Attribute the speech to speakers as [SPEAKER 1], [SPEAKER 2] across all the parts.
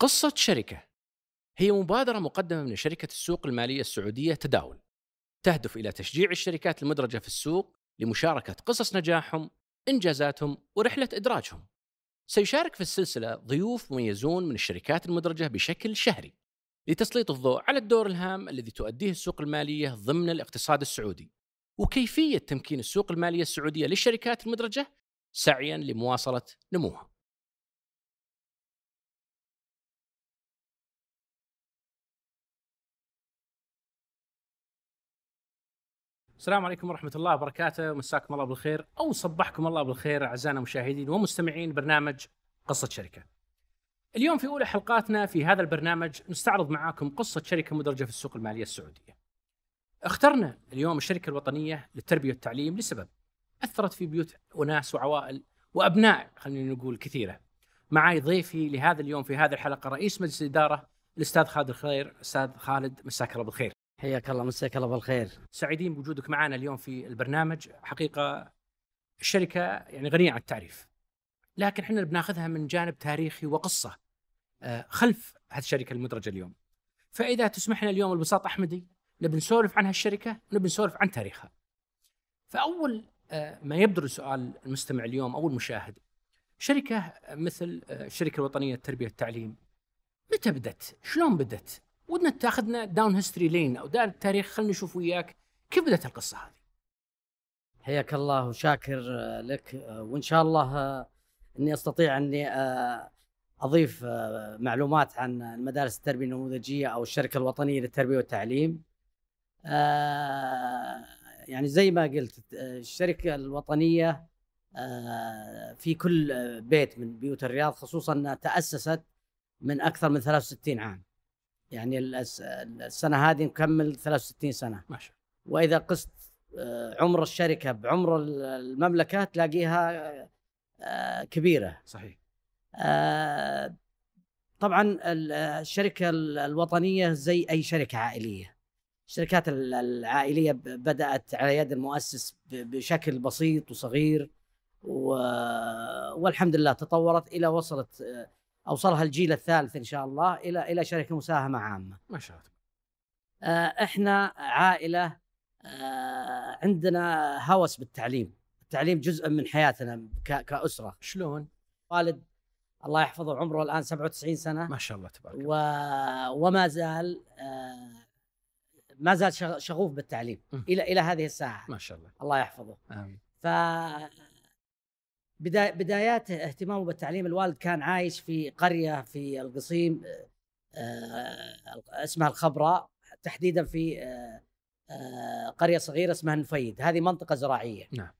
[SPEAKER 1] قصة شركة هي مبادرة مقدمة من شركة السوق المالية السعودية تداول تهدف إلى تشجيع الشركات المدرجة في السوق لمشاركة قصص نجاحهم، إنجازاتهم ورحلة إدراجهم. سيشارك في السلسلة ضيوف مميزون من الشركات المدرجة بشكل شهري لتسليط الضوء على الدور الهام الذي تؤديه السوق المالية ضمن الاقتصاد السعودي وكيفية تمكين السوق المالية السعودية للشركات المدرجة سعيا لمواصله نموها. السلام عليكم ورحمة الله وبركاته، مساكم الله بالخير أو صبحكم الله بالخير أعزائنا المشاهدين ومستمعين برنامج قصة شركة. اليوم في أولى حلقاتنا في هذا البرنامج نستعرض معاكم قصة شركة مدرجة في السوق المالية السعودية. اخترنا اليوم الشركة الوطنية للتربية والتعليم لسبب اثرت في بيوت اناس وعوائل وابناء خلينا نقول كثيره. معي ضيفي لهذا اليوم في هذه الحلقه رئيس مجلس الاداره الاستاذ خالد الخير، استاذ خالد مساك الله بالخير. حياك الله مساك الله بالخير. سعيدين بوجودك معنا اليوم في البرنامج، حقيقه الشركه يعني غنيه عن التعريف. لكن احنا بناخذها من جانب تاريخي وقصه آه، خلف هذه الشركه المدرجه اليوم. فاذا تسمح لنا اليوم البساط احمدي نبي نسولف عن هالشركه ونبي نسولف عن تاريخها. فاول آه، ما يبدو سؤال المستمع اليوم او المشاهد شركه مثل آه، الشركه الوطنيه للتربيه والتعليم متى بدت؟ شلون بدت؟ ودنا تاخذنا داون هيستوري لين او دار التاريخ خلينا نشوف وياك كيف بدات القصه هذه؟
[SPEAKER 2] حياك الله وشاكر آه، لك وان شاء الله اني استطيع اني اضيف معلومات عن المدارس التربيه النموذجيه او الشركه الوطنيه للتربيه والتعليم. يعني زي ما قلت الشركه الوطنيه آه، في كل بيت من بيوت الرياض خصوصا انها تاسست من اكثر من 63 عام يعني السنه هذه نكمل 63 سنه ما شاء الله واذا قست آه، عمر الشركه بعمر المملكه تلاقيها آه، كبيره صحيح طبعا الشركه الوطنيه زي اي شركه عائليه الشركات العائليه بدات على يد المؤسس بشكل بسيط وصغير و... والحمد لله تطورت الى وصلت آه، اوصلها الجيل الثالث ان شاء الله الى الى شركه مساهمه عامه. ما شاء الله. آه، احنا عائله آه، عندنا هوس بالتعليم، التعليم جزء من حياتنا كاسره. شلون؟ والد الله يحفظه عمره الان 97 سنه. ما شاء الله تبارك الله. و... وما زال ما زال شغوف بالتعليم الى الى هذه الساعه ما شاء الله الله يحفظه امين ف بدايات اهتمامه بالتعليم الوالد كان عايش في قريه في القصيم آه، آه، اسمها الخبراء تحديدا في آه، قريه صغيره اسمها النفيد هذه منطقه زراعيه نعم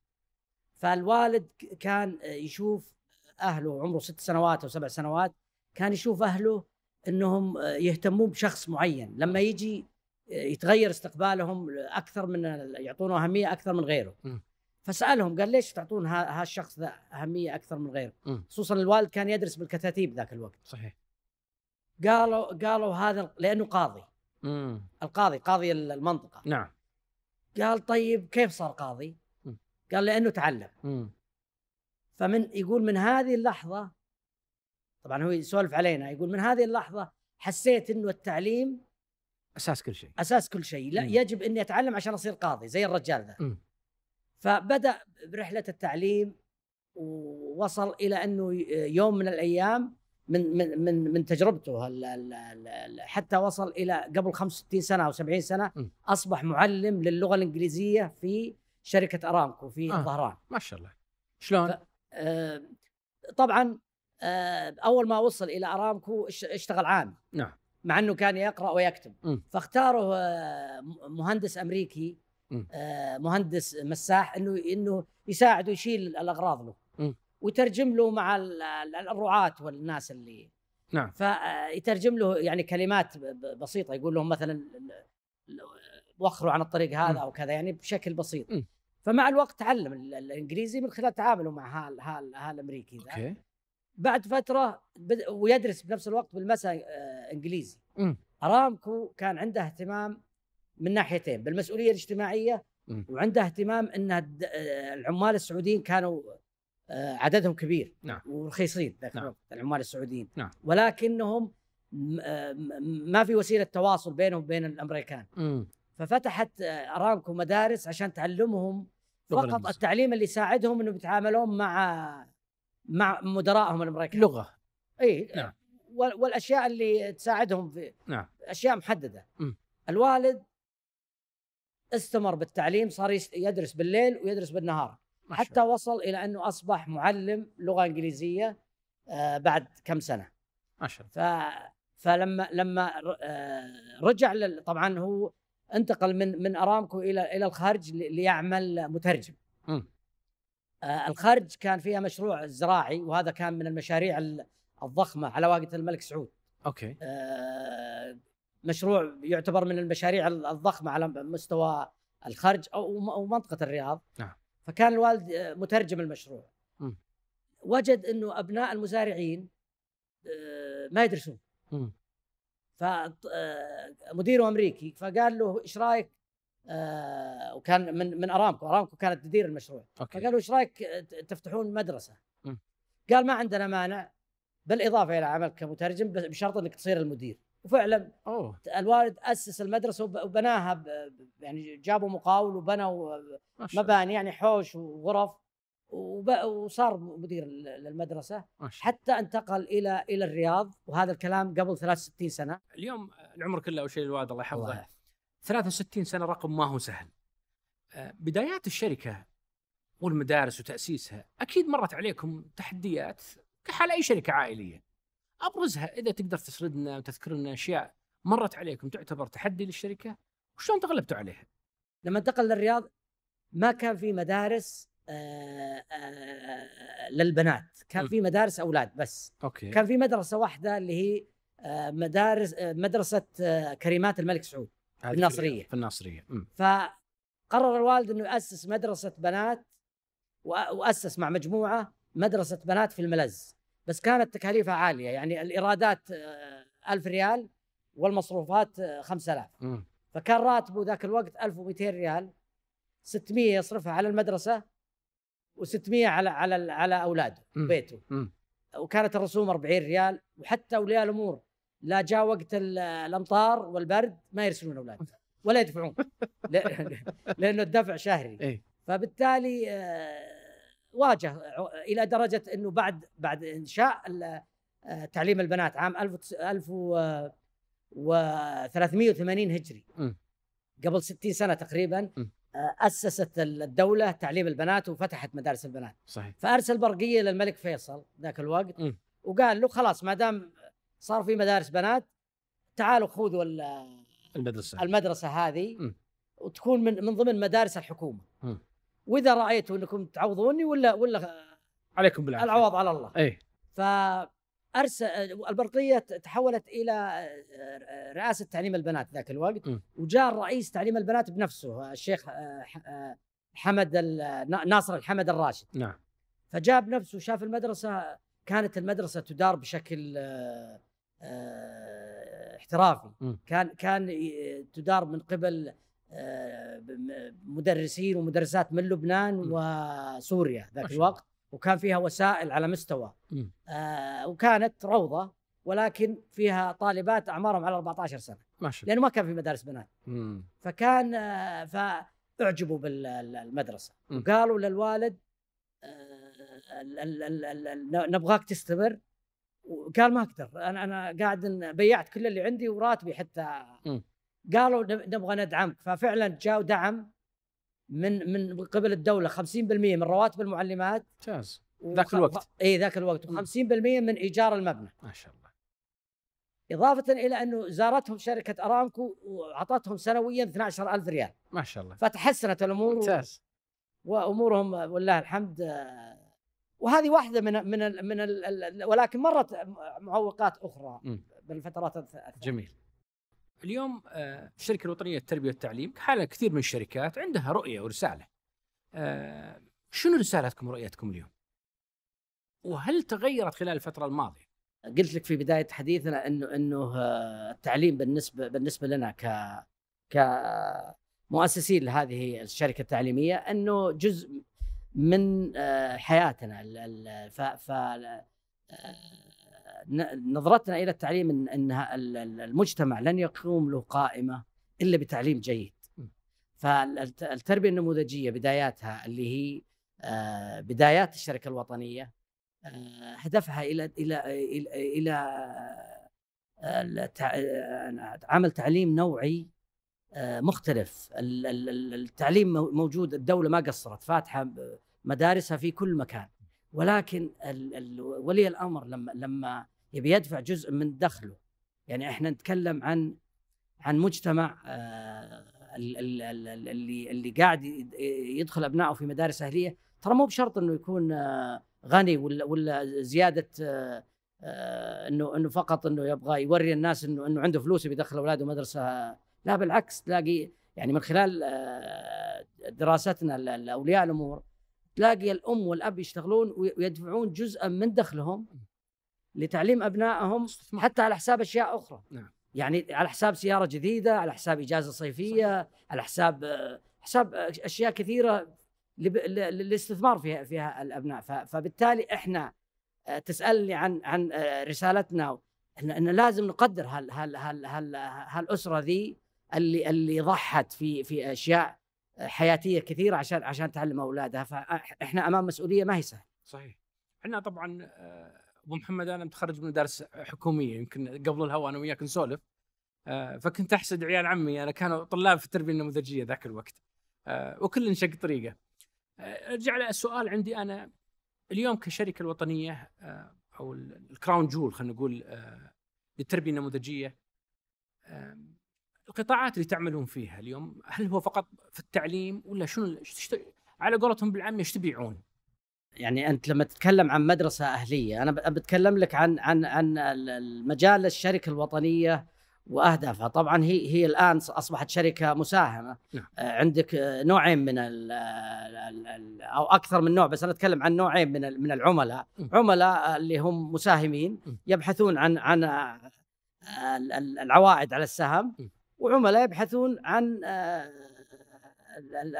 [SPEAKER 2] فالوالد كان يشوف اهله عمره ست سنوات او سبع سنوات كان يشوف اهله انهم يهتمون بشخص معين لما يجي
[SPEAKER 3] يتغير
[SPEAKER 2] استقبالهم اكثر من يعطونه اهميه اكثر من غيره م. فسالهم قال ليش تعطون هالشخص ذا اهميه اكثر من غيره خصوصا الوالد كان يدرس بالكتاتيب ذاك الوقت صحيح قالوا قالوا هذا لانه قاضي م. القاضي قاضي المنطقه نعم قال طيب كيف صار قاضي م. قال لانه تعلم م. فمن يقول من هذه اللحظه طبعا هو يسولف علينا يقول من هذه اللحظه حسيت انه التعليم اساس كل شيء اساس كل شيء لا مم. يجب اني اتعلم عشان اصير قاضي زي الرجال ذا مم. فبدا برحله التعليم ووصل الى انه يوم من الايام من من من, من تجربته حتى وصل الى قبل 65 سنه او 70 سنه م. اصبح معلم للغه الانجليزيه في شركه ارامكو في آه. الظهران ما شاء الله شلون؟ ف... آه طبعا آه اول ما وصل الى ارامكو اشتغل عام نعم مع انه كان يقرا ويكتب آه، م. مهندس امريكي م. آه، مهندس مساح انه انه يساعده يشيل الاغراض له م. ويترجم له مع الرعاة والناس اللي نعم فيترجم آه، له يعني كلمات بسيطه يقول لهم مثلا وخروا عن الطريق هذا او كذا يعني بشكل بسيط فمع الوقت تعلم الانجليزي من خلال تعامله مع هال هال هالامريكي ذا بعد فتره بد... ويدرس بنفس الوقت بالمساء آه، انجليزي م. ارامكو كان عنده اهتمام من ناحيتين بالمسؤوليه الاجتماعيه م. وعنده اهتمام ان آه، العمال السعوديين كانوا آه، عددهم كبير نعم. ورخيصين ذاك نعم. العمال السعوديين نعم. ولكنهم ما في وسيله تواصل بينهم وبين الامريكان م. ففتحت ارامكو مدارس عشان تعلمهم فقط التعليم اللي يساعدهم انهم يتعاملون مع مع مدراءهم الامريكان لغه اي نعم. والاشياء اللي تساعدهم في نعم اشياء محدده م. الوالد استمر بالتعليم صار يدرس بالليل ويدرس بالنهار حتى وصل الى انه اصبح معلم لغه انجليزيه آه، بعد كم سنه ما شاء الله فلما لما آه، رجع لل... طبعا هو انتقل من من ارامكو الى الى الخارج ليعمل مترجم م. آه، الخرج كان فيها مشروع زراعي وهذا كان من المشاريع الضخمه على وقت الملك سعود اوكي آه، مشروع يعتبر من المشاريع الضخمه على مستوى الخرج او منطقه الرياض نعم فكان الوالد آه، مترجم المشروع م. وجد انه ابناء المزارعين ما يدرسون ف مديره امريكي فقال له ايش رايك آه، وكان من من ارامكو ارامكو كانت تدير المشروع أوكي. فقالوا ايش رايك آه، تفتحون مدرسه م. قال ما عندنا مانع بالاضافه الى عملك كمترجم بشرط انك تصير المدير وفعلا أوه. الوالد اسس المدرسه وبناها يعني جابوا مقاول وبنوا آه، مباني يعني حوش وغرف وصار مدير للمدرسه حتى انتقل الى الى الرياض وهذا الكلام قبل 63
[SPEAKER 1] سنه اليوم العمر كله او شيء الوالد الله يحفظه 63 سنه رقم ما هو سهل. آه، بدايات الشركه والمدارس وتاسيسها اكيد مرت عليكم تحديات كحال اي شركه عائليه. ابرزها اذا تقدر تسردنا وتذكر لنا اشياء مرت عليكم تعتبر تحدي للشركه وشلون تغلبتوا عليها؟ لما انتقل للرياض ما كان في مدارس
[SPEAKER 2] آه، آه، للبنات كان في مدارس اولاد بس أوكي. كان في مدرسه واحده اللي هي مدارس مدرسه كريمات الملك سعود الناصريه
[SPEAKER 1] في الناصريه م.
[SPEAKER 2] فقرر الوالد انه ياسس مدرسه بنات واسس مع مجموعه مدرسه بنات في الملز بس كانت تكاليفها عاليه يعني الايرادات آه، ألف ريال والمصروفات 5000 آه، فكان راتبه ذاك الوقت 1200 ريال 600 يصرفها على المدرسه و600 على على على اولاده بيته وكانت الرسوم 40 ريال وحتى اولياء الامور لا جاء وقت الامطار والبرد ما يرسلون اولادهم ولا يدفعون لانه الدفع شهري فبالتالي آه، واجه الى درجه انه بعد بعد انشاء آه، تعليم البنات عام 1380 هجري قبل 60 سنه تقريبا آه، اسست الدوله تعليم البنات وفتحت مدارس البنات صحيح فارسل برقيه للملك فيصل ذاك الوقت وقال له خلاص ما دام صار في مدارس بنات تعالوا خذوا المدرسه المدرسه هذه م. وتكون من من ضمن مدارس الحكومه م. واذا رايتوا انكم تعوضوني ولا ولا
[SPEAKER 1] عليكم بالعافيه العوض على الله اي
[SPEAKER 2] فارسل البرقيه تحولت الى آه، رئاسه تعليم البنات ذاك الوقت م. وجاء الرئيس تعليم البنات بنفسه آه، الشيخ آه، حمد ناصر الحمد الراشد نعم فجاء بنفسه شاف المدرسه كانت المدرسه تدار بشكل آه، آه، احترافي كان كان آه، تدار من قبل مدرسين ومدرسات من لبنان وسوريا ذاك الوقت وكان فيها وسائل على مستوى آه وكانت روضه ولكن فيها طالبات اعمارهم على 14 سنه ما لانه ما كان في مدارس بنات فكان آه فاعجبوا بالمدرسه وقالوا للوالد آه نبغاك تستمر وقال ما اقدر انا انا قاعد بيعت كل اللي عندي وراتبي حتى قالوا نبغى ندعمك ففعلا جاء دعم من من قبل الدوله 50% من رواتب المعلمات ممتاز إيه، ذاك الوقت اي ذاك الوقت و50% من ايجار المبنى ما شاء الله إضافة إلى أنه زارتهم شركة أرامكو وأعطتهم سنويا 12000 ريال ما شاء الله فتحسنت الأمور ممتاز وأمورهم والله الحمد وهذه واحده من من الـ من ال ولكن مرت معوقات اخرى بالفترات
[SPEAKER 1] الثانيه جميل اليوم آه، الشركه الوطنيه للتربيه والتعليم حالة كثير من الشركات عندها رؤيه ورساله آه، شنو رسالتكم ورؤيتكم اليوم وهل تغيرت خلال الفتره الماضيه قلت لك في بدايه حديثنا انه انه
[SPEAKER 2] آه، التعليم بالنسبه بالنسبه لنا ك ك مؤسسين لهذه الشركه التعليميه انه جزء من آه، حياتنا ف آه، نظرتنا الى التعليم ان المجتمع لن يقوم له قائمه الا بتعليم جيد. فالتربيه النموذجيه بداياتها اللي هي آه، بدايات الشركه الوطنيه هدفها الى الى, إلى عمل تعليم نوعي مختلف التعليم موجود الدوله ما قصرت فاتحه مدارسها في كل مكان ولكن ولي الامر لما لما يبي يدفع جزء من دخله يعني احنا نتكلم عن عن مجتمع آه، اللي اللي قاعد يدخل ابنائه في مدارس اهليه ترى مو بشرط انه يكون آه، غني ولا ولا زياده آه، انه انه فقط انه يبغى يوري الناس انه انه عنده فلوس بيدخل اولاده مدرسه لا بالعكس تلاقي يعني من خلال دراستنا لاولياء الامور تلاقي الام والاب يشتغلون ويدفعون جزءا من دخلهم لتعليم ابنائهم حتى على حساب اشياء اخرى نعم. يعني على حساب سياره جديده على حساب اجازه صيفيه صحيح. على حساب حساب اشياء كثيره للاستثمار فيها فيها الابناء فبالتالي احنا تسالني عن عن رسالتنا ان لازم نقدر هال هال هال هال هالاسره ذي اللي اللي ضحت في في اشياء حياتيه كثيره عشان عشان تعلم اولادها فاحنا امام مسؤوليه ما هي سهله.
[SPEAKER 1] صحيح. احنا طبعا ابو محمد انا متخرج من مدارس حكوميه يمكن قبل الهواء انا وياك نسولف فكنت احسد عيال عمي انا كانوا طلاب في التربيه النموذجيه ذاك الوقت وكل شق طريقه. ارجع للسؤال عندي انا اليوم كشركه الوطنيه او الكراون جول خلينا نقول للتربيه النموذجيه القطاعات اللي تعملون فيها اليوم هل هو فقط في التعليم ولا شنو على قولتهم بالعاميه ايش تبيعون؟
[SPEAKER 2] يعني انت لما تتكلم عن مدرسه اهليه انا بتكلم لك عن عن عن المجال الشركه الوطنيه واهدافها طبعا هي هي الان اصبحت شركه مساهمه نعم. آه، عندك آه، نوعين من الـ الـ الـ او اكثر من نوع بس انا اتكلم عن نوعين من من العملاء م. عملاء آه، اللي هم مساهمين يبحثون عن عن العوائد على السهم م. وعملاء يبحثون عن آه،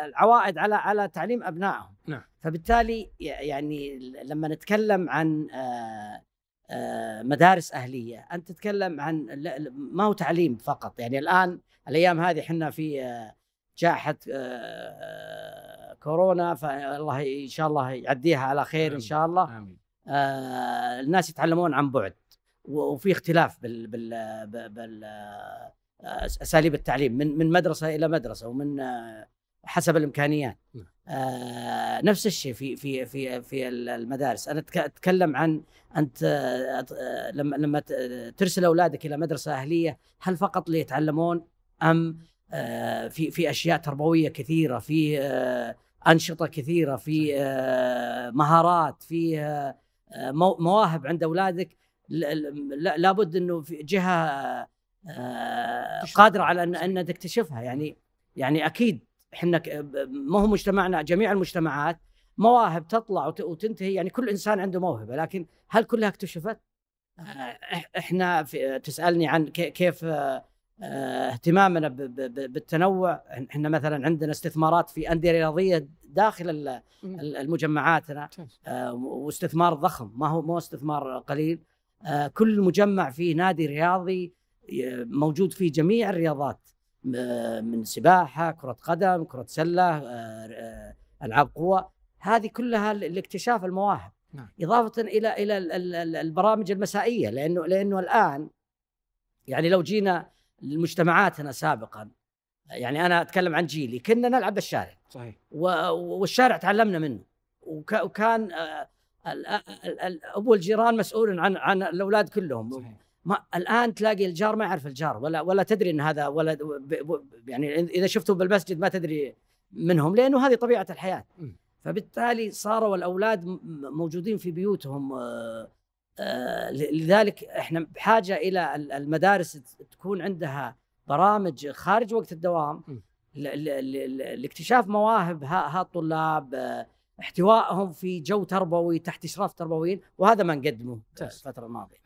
[SPEAKER 2] العوائد على على تعليم ابنائهم نعم. فبالتالي يعني لما نتكلم عن آه، آه، مدارس اهليه انت تتكلم عن ما هو تعليم فقط يعني الان الايام هذه احنا في جائحه كورونا فالله ان شاء الله يعديها على خير ان شاء الله امين الناس يتعلمون عن بعد وفي اختلاف بال بال, بال آه، اساليب التعليم من من مدرسه الى مدرسه ومن آه، حسب الامكانيات نعم. آه، نفس الشيء في في في في المدارس انا اتكلم عن انت لما لما ترسل اولادك الى مدرسه اهليه هل فقط ليتعلمون ام في في اشياء تربويه كثيره في انشطه كثيره في مهارات في مواهب عند اولادك لابد انه في جهه آه، قادره على ان ان تكتشفها يعني يعني اكيد احنا ما هو مجتمعنا جميع المجتمعات مواهب تطلع وتنتهي يعني كل انسان عنده موهبه لكن هل كلها اكتشفت؟ آه، احنا في تسالني عن كيف آه، اهتمامنا بالتنوع احنا مثلا عندنا استثمارات في انديه رياضيه داخل المجمعاتنا واستثمار ضخم ما هو مو استثمار قليل كل مجمع فيه نادي رياضي موجود في جميع الرياضات من سباحه، كره قدم، كره سله، العاب قوه، هذه كلها لاكتشاف المواهب. نعم. اضافه الى الى البرامج المسائيه لانه لانه الان يعني لو جينا لمجتمعاتنا سابقا يعني انا اتكلم عن جيلي كنا نلعب بالشارع صحيح والشارع تعلمنا منه وكان اول الجيران مسؤول عن عن الاولاد كلهم صحيح. ما الان تلاقي الجار ما يعرف الجار ولا ولا تدري ان هذا ولا يعني اذا شفته بالمسجد ما تدري منهم لانه هذه طبيعه الحياه فبالتالي صاروا الاولاد موجودين في بيوتهم آه، آه، لذلك احنا بحاجه الى المدارس تكون عندها برامج خارج وقت الدوام لاكتشاف مواهب هالطلاب آه، احتوائهم في جو تربوي تحت اشراف تربويين وهذا ما نقدمه الفتره الماضيه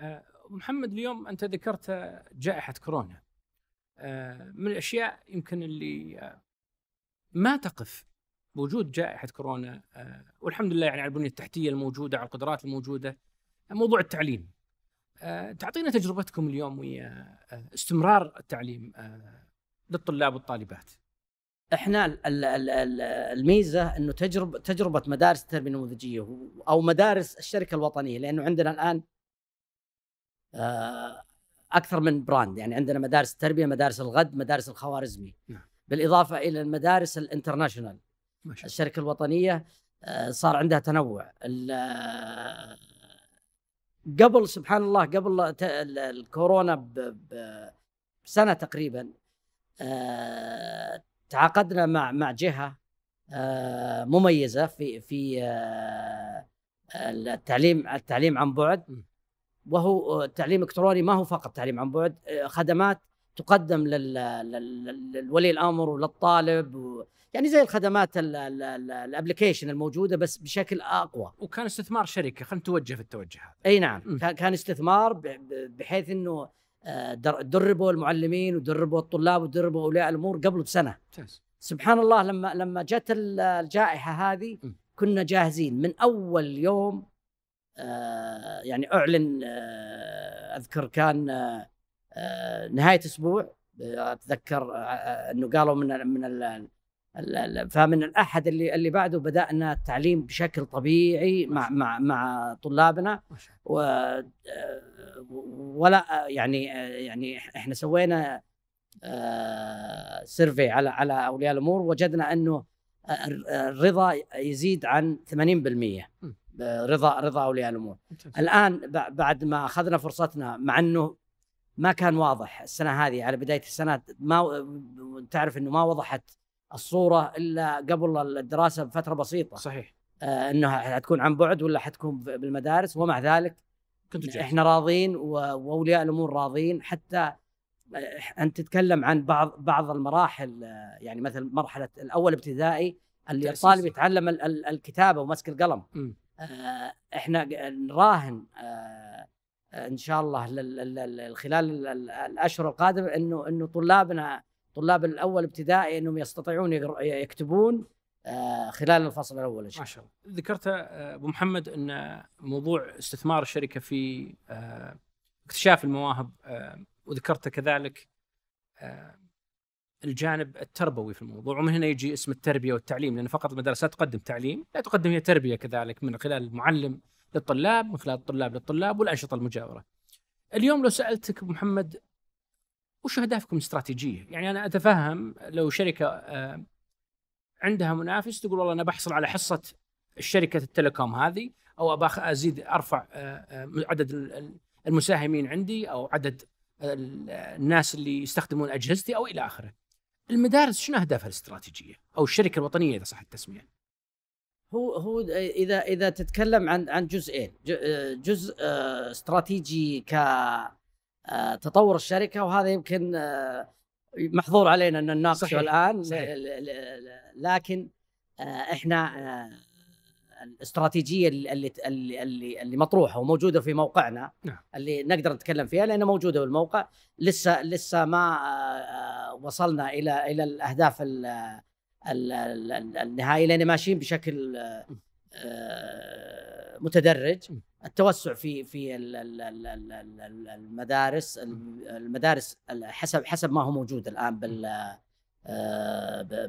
[SPEAKER 1] محمد اليوم انت ذكرت جائحه كورونا آه، من الاشياء يمكن اللي آه، ما تقف بوجود جائحه كورونا آه، والحمد لله يعني على البنيه التحتيه الموجوده على القدرات الموجوده موضوع التعليم تعطينا تجربتكم اليوم ويا استمرار التعليم للطلاب والطالبات احنا
[SPEAKER 2] الميزه انه تجربه تجربه مدارس التربيه النموذجيه او مدارس الشركه الوطنيه لانه عندنا الان آه، اكثر من براند يعني عندنا مدارس التربيه مدارس الغد مدارس الخوارزمي نعم. بالاضافه الى المدارس الانترناشونال الشركه الوطنيه آه، صار عندها تنوع آه، قبل سبحان الله قبل الكورونا بسنه تقريبا تعاقدنا مع مع جهه مميزه في في التعليم التعليم عن بعد وهو التعليم آه، الالكتروني ما هو فقط تعليم عن بعد آه، خدمات تقدم للولي الامر وللطالب و... يعني زي الخدمات الابلكيشن الموجوده بس بشكل اقوى وكان استثمار شركه خلينا نتوجه في التوجه هذا اي نعم م. كان استثمار بحيث انه آه، دربوا المعلمين ودربوا الطلاب ودربوا اولياء الامور قبل بسنه ممتاز سبحان الله لما لما جت الجائحه هذه كنا جاهزين من اول يوم آه، يعني اعلن آه، اذكر كان آه، نهايه اسبوع اتذكر انه قالوا من من فمن الاحد اللي اللي بعده بدانا التعليم بشكل طبيعي مع مع مع طلابنا و ولا يعني يعني احنا سوينا سيرفي على على اولياء الامور وجدنا انه الرضا يزيد عن 80% رضا رضا اولياء الامور الان بعد ما اخذنا فرصتنا مع انه ما كان واضح السنه هذه على بدايه السنه ما تعرف انه ما وضحت الصوره الا قبل الدراسه بفتره بسيطه صحيح آه، انها حتكون عن بعد ولا حتكون بالمدارس ومع ذلك كنت احنا راضين واولياء الامور راضين حتى آه، انت تتكلم عن بعض بعض المراحل آه، يعني مثل مرحله الاول ابتدائي اللي الطالب يتعلم الكتابه ومسك القلم م. آه، احنا نراهن آه، آه، ان شاء الله خلال الاشهر القادمه انه انه طلابنا طلاب الاول ابتدائي انهم يستطيعون يكتبون خلال الفصل الاول
[SPEAKER 1] ان شاء الله. ما شاء الله. ذكرت ابو محمد ان موضوع استثمار الشركه في اكتشاف المواهب وذكرت كذلك الجانب التربوي في الموضوع ومن هنا يجي اسم التربيه والتعليم لان فقط المدارس لا تقدم تعليم لا تقدم هي تربيه كذلك من خلال المعلم للطلاب من خلال الطلاب للطلاب والانشطه المجاوره. اليوم لو سالتك محمد وش اهدافكم الاستراتيجيه؟ يعني انا اتفهم لو شركه آه، عندها منافس تقول والله انا بحصل على حصه الشركه التليكوم هذه او ابى ازيد ارفع آه، آه، عدد المساهمين عندي او عدد الناس اللي يستخدمون اجهزتي او الى اخره. المدارس شنو اهدافها الاستراتيجيه او الشركه الوطنيه اذا صح التسميه
[SPEAKER 2] هو هو اذا اذا تتكلم عن عن جزئين آه، جزء آه، استراتيجي ك آه، تطور الشركه وهذا يمكن محظور علينا ان نناقشه الان صحيح. لكن احنا الاستراتيجيه اللي اللي اللي مطروحه وموجوده في موقعنا نعم. اللي نقدر نتكلم فيها لانها موجوده بالموقع لسه لسه ما آه، وصلنا الى الى الاهداف النهائيه لان ماشيين بشكل آه، آه، متدرج التوسع في في المدارس المدارس حسب حسب ما هو موجود الان بال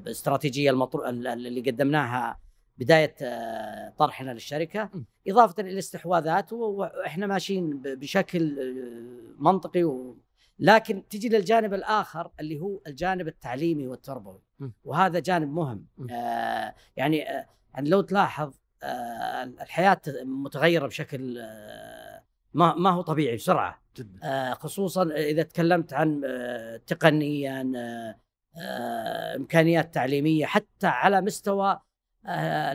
[SPEAKER 2] باستراتيجيه المطرو... اللي قدمناها بدايه آه، طرحنا للشركه اضافه الى الاستحواذات واحنا ماشيين بشكل آه، منطقي و... لكن تجي للجانب الاخر اللي هو الجانب التعليمي والتربوي وهذا جانب مهم آه، يعني يعني لو تلاحظ الحياه متغيره بشكل ما ما هو طبيعي بسرعه جدا خصوصا اذا تكلمت عن تقنيا امكانيات تعليميه حتى على مستوى آه،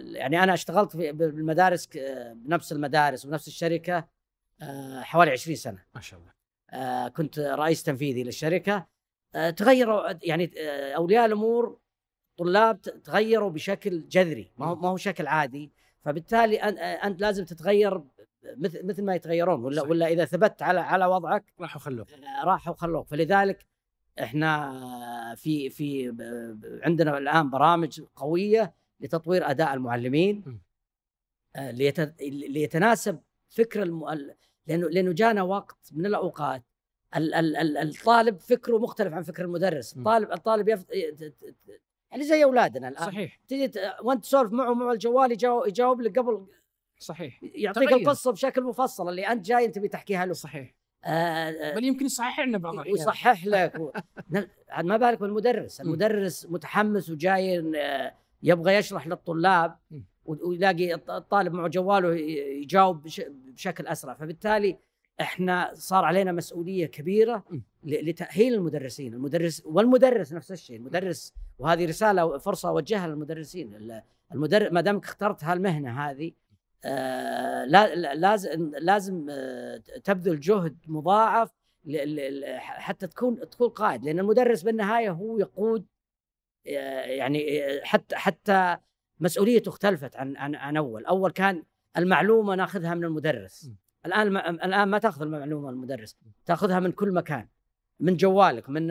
[SPEAKER 2] يعني انا اشتغلت في بالمدارس بنفس المدارس وبنفس الشركه آه، حوالي 20 سنه ما شاء الله آه، كنت رئيس تنفيذي للشركه تغيروا يعني اولياء الامور طلاب تغيروا بشكل جذري ما هو ما هو شكل عادي فبالتالي انت لازم تتغير مثل مثل ما يتغيرون ولا صحيح. ولا اذا ثبت على على وضعك راحوا خلوك راحوا خلوك فلذلك احنا في في عندنا الان برامج قويه لتطوير اداء المعلمين آه، ليتناسب فكر المؤل... لانه لانه جانا وقت من الاوقات الطالب فكره مختلف عن فكر المدرس، الطالب الطالب يف... يعني زي اولادنا الان صحيح تجي وانت تسولف معه مع الجوال يجاوب, يجاوب لك قبل صحيح يعطيك تغير. القصه بشكل مفصل اللي انت جاي انت تحكيها له صحيح آه،, آه بل يمكن يصحح لنا بعض الاحيان يصحح لك و... عاد ما بالك بالمدرس المدرس متحمس وجاي آه، يبغى يشرح للطلاب ويلاقي الطالب معه جواله يجاوب بشكل اسرع فبالتالي احنا صار علينا مسؤوليه كبيره لتاهيل المدرسين المدرس والمدرس نفس الشيء المدرس وهذه رساله فرصه اوجهها للمدرسين المدرس ما دامك اخترت هالمهنه هذه آه، لازم لازم آه، تبذل جهد مضاعف حتى تكون تكون قائد لان المدرس بالنهايه هو يقود آه، يعني حتى حتى مسؤوليته اختلفت عن عن عن اول، اول كان المعلومه ناخذها من المدرس الان الان ما تاخذ المعلومه من المدرس، تاخذها من كل مكان من جوالك من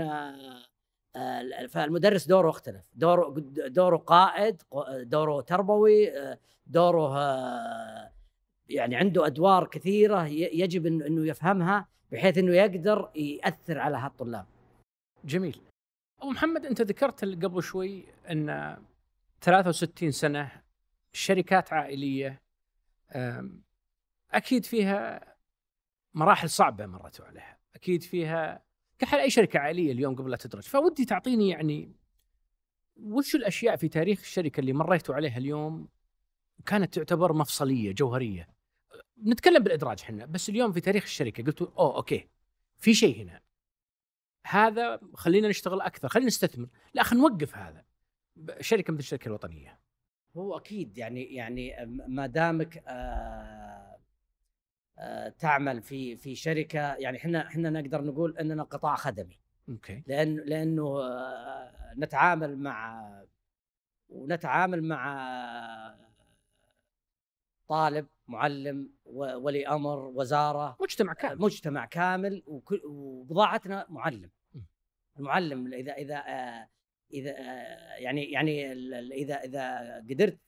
[SPEAKER 2] آه، فالمدرس دوره اختلف دوره دوره قائد دوره تربوي آه، دوره آه، يعني عنده ادوار كثيره يجب انه يفهمها بحيث انه يقدر ياثر
[SPEAKER 1] على هالطلاب جميل ابو محمد انت ذكرت قبل شوي ان 63 سنه شركات عائليه اكيد فيها مراحل صعبه مرتوا عليها اكيد فيها كحال اي شركه عائليه اليوم قبل لا تدرج فودي تعطيني يعني وش الاشياء في تاريخ الشركه اللي مريتوا عليها اليوم كانت تعتبر مفصليه جوهريه نتكلم بالادراج احنا بس اليوم في تاريخ الشركه قلتوا اوه اوكي في شيء هنا هذا خلينا نشتغل اكثر خلينا نستثمر لا خلينا نوقف هذا شركه مثل الشركه الوطنيه
[SPEAKER 2] هو اكيد يعني يعني ما دامك آه تعمل في في شركه يعني احنا احنا نقدر نقول اننا قطاع خدمي اوكي لان لانه آه، نتعامل مع ونتعامل مع طالب معلم ولي امر وزاره مجتمع آه، كامل مجتمع كامل وبضاعتنا معلم المعلم اذا اذا آه، اذا يعني يعني اذا اذا قدرت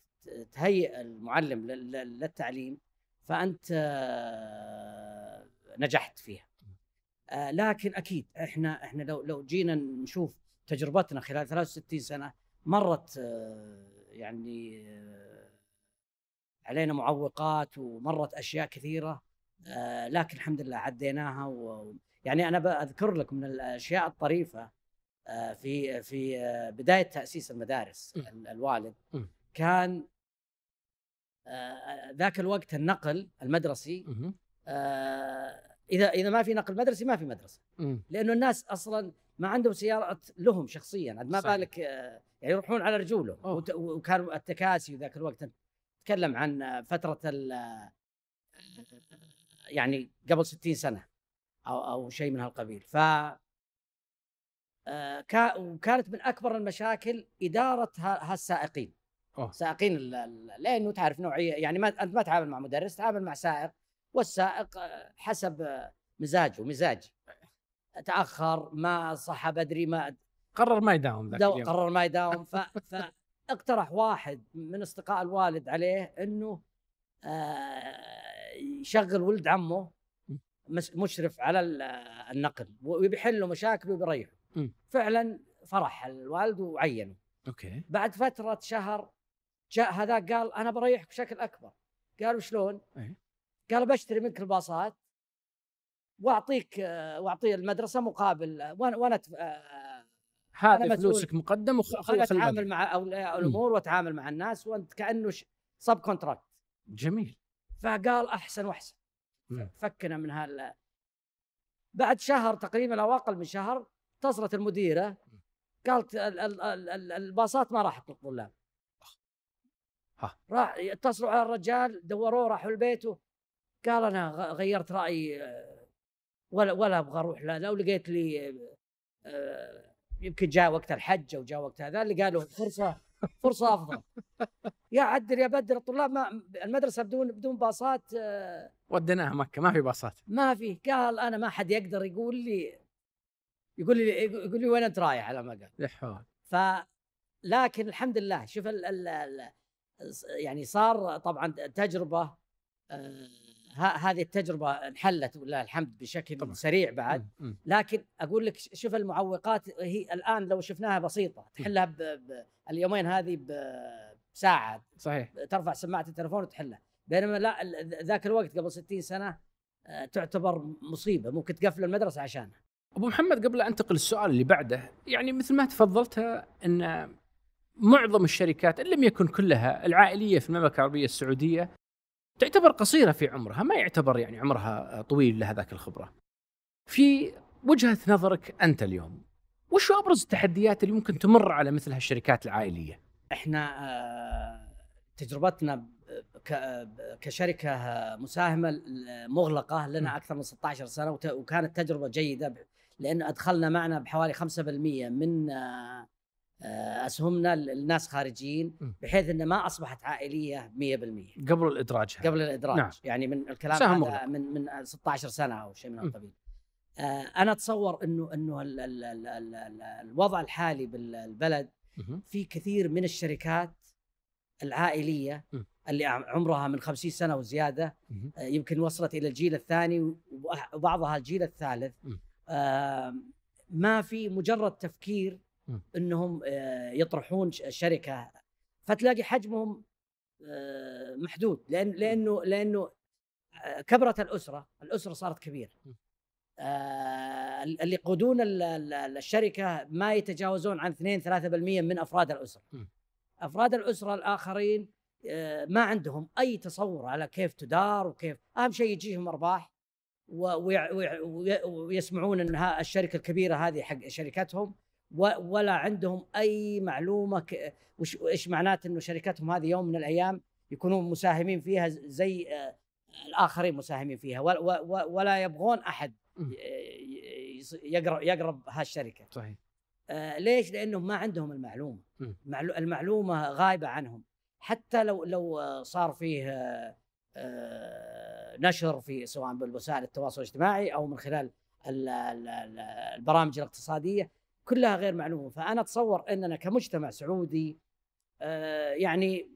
[SPEAKER 2] تهيئ المعلم للتعليم فانت نجحت فيها آه، لكن اكيد احنا احنا لو لو جينا نشوف تجربتنا خلال 63 سنه مرت آه، يعني آه، علينا معوقات ومرت اشياء كثيره لكن الحمد لله عديناها و يعني انا بذكر لك من الاشياء الطريفه في في بدايه تاسيس المدارس الوالد كان آه، آه، ذاك الوقت النقل المدرسي آه، اذا اذا ما في نقل مدرسي ما في مدرسه لانه الناس اصلا ما عندهم سيارات لهم شخصيا ما بالك يعني يروحون على رجولهم وكان التكاسي ذاك الوقت تتكلم عن فتره يعني قبل 60 سنه او او شيء من هالقبيل ف وكانت من اكبر المشاكل اداره هالسائقين آه. سائقين لانه تعرف نوعيه يعني ما انت ما تعامل مع مدرس تعامل مع سائق والسائق آه، حسب آه، مزاجه مزاج تاخر ما صحى بدري ما
[SPEAKER 1] قرر ما يداوم ذاك اليوم قرر ما
[SPEAKER 2] يداوم ف... فاقترح واحد من اصدقاء الوالد عليه انه يشغل ولد عمه مشرف على النقل وبيحل له مشاكله وبيريحه فعلا فرح الوالد وعينه اوكي بعد فتره شهر جاء هذاك قال انا بريحك بشكل اكبر قالوا شلون؟ إيه. قال بشتري منك الباصات واعطيك آه، واعطي المدرسه مقابل آه، وانا وانا آه،
[SPEAKER 1] فلوسك مقدم وخلص اتعامل
[SPEAKER 2] مع الامور واتعامل مع الناس وانت كانه سب كونتراكت جميل فقال احسن واحسن نعم. فكنا من هال بعد شهر تقريبا او اقل من شهر اتصلت المديره قالت الباصات ما راح للطلاب ها راح اتصلوا على الرجال دوروه راحوا لبيته قال انا غيرت رايي آه، ولا ولا ابغى اروح لا لو لقيت لي آه، آه، يمكن جاء وقت الحج او جاء وقت هذا اللي قالوا فرصه فرصه افضل يا عدل يا بدر الطلاب ما المدرسه بدون بدون باصات
[SPEAKER 1] وديناها مكه ما في باصات
[SPEAKER 2] ما في قال انا ما حد يقدر يقول لي يقول لي يقول لي وين انت رايح على ما قال فلكن الحمد لله شوف ال ال ال يعني صار طبعا تجربه آه، هذه التجربه انحلت ولله الحمد بشكل طبعا. سريع بعد مم. لكن اقول لك شوف المعوقات هي الان لو شفناها بسيطه تحلها اليومين هذه بساعه صحيح ترفع سماعه التلفون وتحلها بينما لا ذاك الوقت قبل 60 سنه آه، تعتبر مصيبه ممكن تقفل المدرسه عشانها
[SPEAKER 1] ابو محمد قبل ان انتقل للسؤال اللي بعده يعني مثل ما تفضلتها ان معظم الشركات ان لم يكن كلها العائليه في المملكه العربيه السعوديه تعتبر قصيره في عمرها، ما يعتبر يعني عمرها طويل لها ذاك الخبره. في وجهه نظرك انت اليوم وش ابرز التحديات اللي ممكن تمر على مثل هالشركات العائليه؟
[SPEAKER 2] احنا آه، تجربتنا كشركه مساهمه مغلقه لنا اكثر من 16 سنه وكانت تجربه جيده لانه ادخلنا معنا بحوالي 5% من آه، آه، اسهمنا لناس خارجيين بحيث انه ما اصبحت عائليه
[SPEAKER 1] 100% قبل الادراج هذا. قبل الادراج نعم.
[SPEAKER 2] يعني من الكلام هذا مغلق. من من 16 سنه او شيء من القبيل آه، انا اتصور انه انه الـ الـ الـ الـ الـ الوضع الحالي بالبلد في كثير من الشركات العائليه اللي عمرها من 50 سنه وزياده آه، يمكن وصلت الى الجيل الثاني وبعضها الجيل الثالث ما في مجرد تفكير انهم آه، يطرحون شركه فتلاقي حجمهم آه، محدود لان لانه لانه آه، كبرت الاسره، الاسره صارت كبيره. اللي يقودون الشركه ما يتجاوزون عن 2 3% من افراد الاسره. افراد الاسره الاخرين ما عندهم اي تصور على كيف تدار وكيف اهم شيء يجيهم ارباح ويسمعون ان الشركه الكبيره هذه حق شركتهم ولا عندهم اي معلومه ايش معناته انه شركتهم هذه يوم من الايام يكونون مساهمين فيها زي آه، الاخرين مساهمين فيها ولا يبغون احد يقرب يقرب هالشركه صحيح آه، ليش؟ لانهم ما عندهم المعلومه المعلومه غايبه عنهم حتى لو لو صار فيه آه، نشر في سواء بالوسائل التواصل الاجتماعي او من خلال البرامج الاقتصاديه كلها غير معلومه فانا اتصور اننا كمجتمع سعودي آه، يعني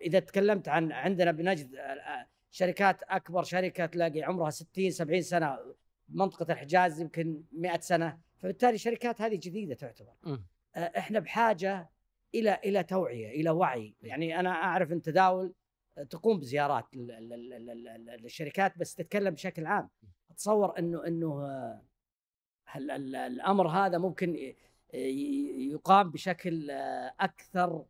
[SPEAKER 2] اذا تكلمت عن عندنا بنجد آه، آه، شركات اكبر شركه تلاقي عمرها 60 70 سنه منطقه الحجاز يمكن 100 سنه فبالتالي الشركات هذه جديده تعتبر احنا بحاجه الى الى توعيه الى وعي يعني انا اعرف ان تداول تقوم بزيارات للشركات بس تتكلم بشكل عام اتصور انه انه الامر هذا ممكن يقام بشكل اكثر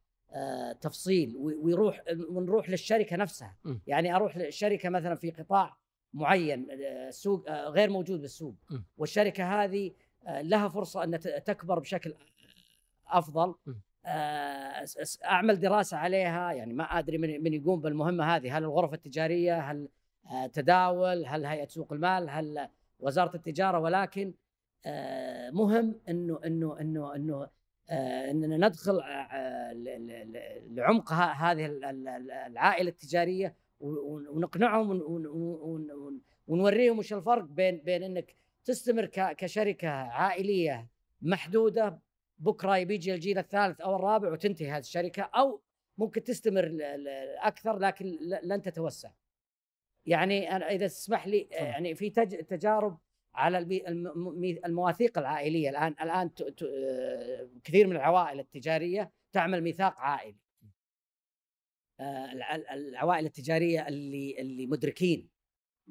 [SPEAKER 2] تفصيل ويروح ونروح للشركه نفسها يعني اروح للشركه مثلا في قطاع معين سوق غير موجود بالسوق والشركه هذه لها فرصه ان تكبر بشكل افضل آه، اعمل دراسه عليها يعني ما ادري من, من يقوم بالمهمه هذه هل الغرف التجاريه هل آه، تداول هل هيئه سوق المال هل وزاره التجاره ولكن آه، مهم انه انه انه انه آه، اننا ندخل آه، لعمق هذه العائله التجاريه ونقنعهم ونوريهم وش الفرق بين بين انك تستمر كشركه عائليه محدوده بكره بيجي الجيل الثالث او الرابع وتنتهي هذه الشركه او ممكن تستمر اكثر لكن لن تتوسع. يعني اذا تسمح لي يعني في تجارب على المواثيق العائليه الان الان آه، كثير من العوائل التجاريه تعمل ميثاق عائلي آه، العوائل التجاريه اللي اللي مدركين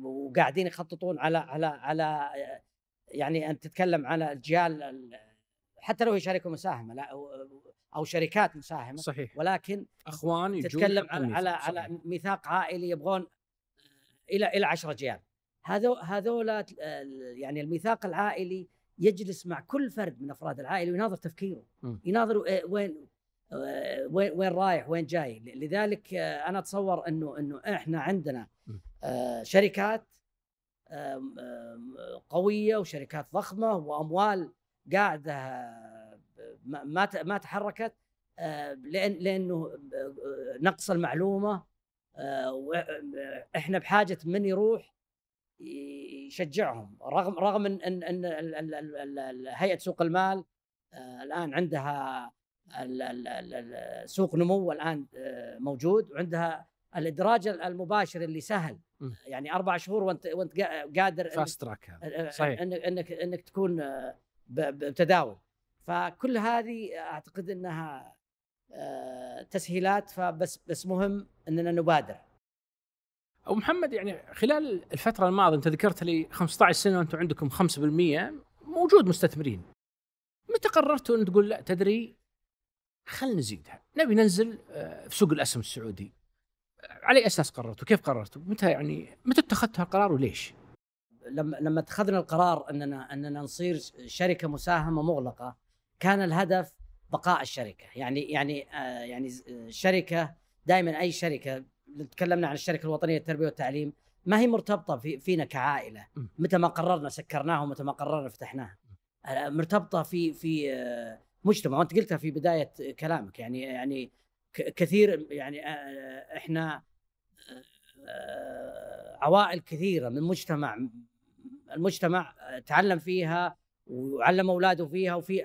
[SPEAKER 2] وقاعدين يخططون على على على آه، يعني انت تتكلم على اجيال حتى لو هي شركه مساهمه لا او شركات مساهمه صحيح ولكن اخوان تتكلم على على, على ميثاق عائلي يبغون الى الى 10 اجيال هذو هذولا يعني الميثاق العائلي يجلس مع كل فرد من افراد العائله ويناظر تفكيره يناظر آه، وين آه، وين وين رايح وين جاي لذلك آه، انا اتصور انه انه احنا عندنا شركات قويه وشركات ضخمه واموال قاعده ما ما تحركت لان لانه نقص المعلومه احنا بحاجه من يروح يشجعهم رغم رغم ان ان, أن هيئه سوق المال آه، الان عندها سوق نمو الان آه، موجود وعندها الادراج المباشر اللي سهل يعني اربع شهور وانت وانت قادر فاست تراك انك انك انك تكون آه، بتداول فكل هذه اعتقد انها تسهيلات فبس بس مهم اننا نبادر
[SPEAKER 1] ابو محمد يعني خلال الفتره الماضيه انت ذكرت لي 15 سنه وانتم عندكم 5% موجود مستثمرين متى قررتوا ان تقول لا تدري خل نزيدها نبي ننزل آه، في سوق الاسهم السعودي آه، على اي اساس قررتوا كيف قررتوا متى يعني متى اتخذت هالقرار وليش لما لما اتخذنا القرار اننا اننا نصير
[SPEAKER 2] شركه مساهمه مغلقه كان الهدف بقاء الشركه يعني يعني آه، يعني الشركه دائما اي شركه تكلمنا عن الشركه الوطنيه للتربيه والتعليم ما هي مرتبطه في فينا كعائله متى ما قررنا سكرناها ومتى ما قررنا فتحناها آه، مرتبطه في في آه، مجتمع وانت قلتها في بدايه كلامك يعني يعني كثير يعني آه، احنا عوائل كثيره من مجتمع المجتمع تعلم فيها وعلم اولاده فيها وفي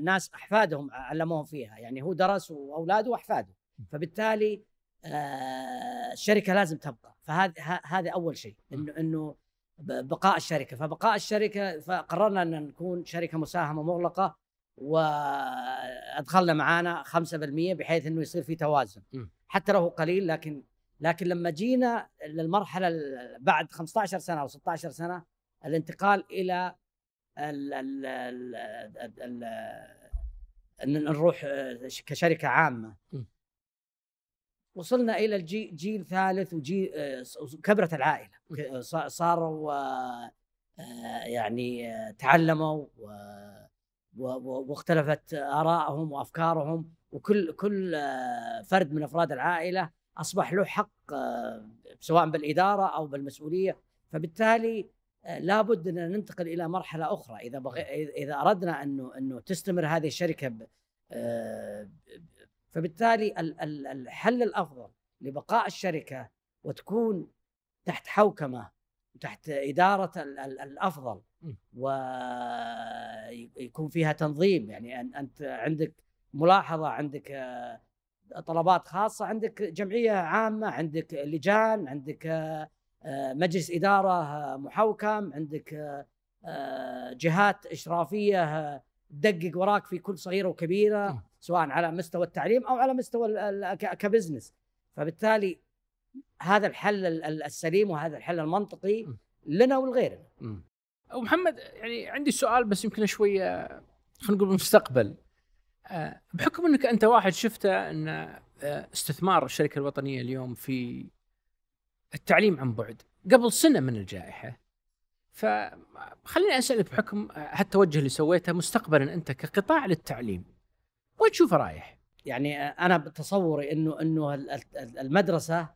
[SPEAKER 2] ناس احفادهم علموهم فيها يعني هو درس واولاده واحفاده فبالتالي آه، الشركه لازم تبقى فهذا هذا اول شيء انه انه بقاء الشركه فبقاء الشركه فقررنا ان نكون شركه مساهمه مغلقه وادخلنا معانا 5% بحيث انه يصير في توازن حتى لو قليل لكن لكن لما جينا للمرحله بعد 15 سنه او 16 سنه الانتقال الى ال ال ال ال ال نروح آه، كشركه عامه وصلنا الى الجي جيل ثالث وجيل آه، كبرت العائله صاروا آه، يعني آه، تعلموا واختلفت ارائهم وافكارهم وكل كل فرد من افراد العائله اصبح له حق سواء بالاداره او بالمسؤوليه فبالتالي لابد ان ننتقل الى مرحله اخرى اذا بغي اذا اردنا انه انه تستمر هذه الشركه فبالتالي الحل الافضل لبقاء الشركه وتكون تحت حوكمه وتحت اداره الافضل ويكون فيها تنظيم يعني انت عندك ملاحظه عندك آه، طلبات خاصه عندك جمعيه عامه عندك لجان عندك آه، آه، مجلس اداره محوكم عندك جهات اشرافيه تدقق وراك في كل صغيره وكبيره سواء على مستوى التعليم او على مستوى كبزنس فبالتالي هذا الحل
[SPEAKER 1] السليم وهذا الحل المنطقي لنا ولغيرنا ابو محمد يعني عندي سؤال بس يمكن شويه خلينا نقول مستقبل آه، بحكم انك انت واحد شفته ان آه، استثمار الشركه الوطنيه اليوم في التعليم عن بعد قبل سنه من الجائحه فخليني اسالك بحكم آه، هالتوجه اللي سويته مستقبلا انت كقطاع للتعليم تشوفه رايح يعني
[SPEAKER 2] انا بتصوري انه انه المدرسه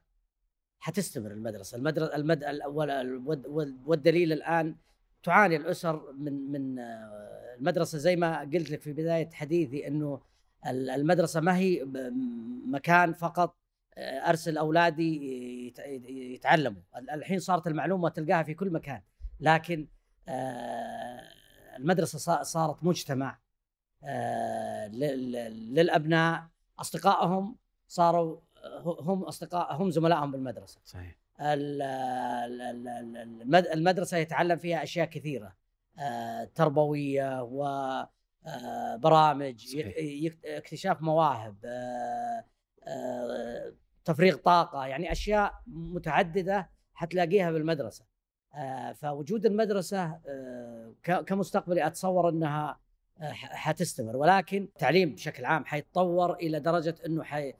[SPEAKER 2] حتستمر المدرسه المدرسه المد... والدليل الان تعاني الاسر من من آه، المدرسه زي ما قلت لك في بدايه حديثي انه المدرسه ما هي مكان فقط آه، ارسل اولادي يتعلموا الحين صارت المعلومه تلقاها في كل مكان لكن آه، المدرسه صارت مجتمع آه، للابناء اصدقائهم صاروا آه، هم اصدقاء هم زملائهم بالمدرسه صحيح المدرسه يتعلم فيها اشياء كثيره آه، تربويه وبرامج اكتشاف مواهب تفريغ طاقه يعني اشياء متعدده حتلاقيها بالمدرسه فوجود المدرسه كمستقبلي اتصور انها آه، حتستمر ولكن التعليم بشكل عام حيتطور الى درجه انه حي